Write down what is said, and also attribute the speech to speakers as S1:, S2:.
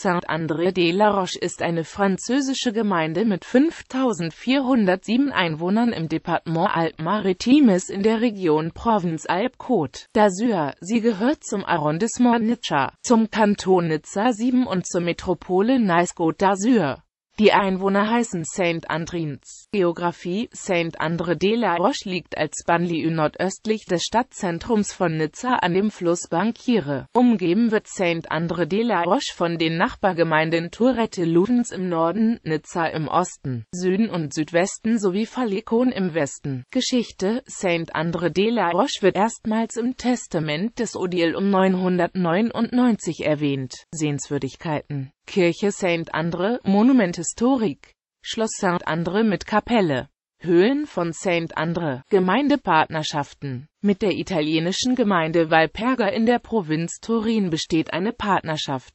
S1: Saint-André de la Roche ist eine französische Gemeinde mit 5407 Einwohnern im Departement Alpes-Maritimes in der Region Provence-Alpes-Côte d'Azur. Sie gehört zum Arrondissement Nizza, zum Kanton Nizza 7 und zur Metropole Nice-Côte d'Azur. Die Einwohner heißen Saint-Andrins. Geografie Saint-André-de-la-Roche liegt als Banlieue nordöstlich des Stadtzentrums von Nizza an dem Fluss Bankiere. Umgeben wird Saint-André-de-la-Roche von den Nachbargemeinden Tourette Ludens im Norden, Nizza im Osten, Süden und Südwesten sowie Falicon im Westen. Geschichte Saint-André-de-la-Roche wird erstmals im Testament des Odile um 999 erwähnt. Sehenswürdigkeiten Kirche Saint-Andre, Monument Historik, Schloss Saint-Andre mit Kapelle. Höhlen von Saint-Andre, Gemeindepartnerschaften. Mit der italienischen Gemeinde Valperga in der Provinz Turin besteht eine Partnerschaft.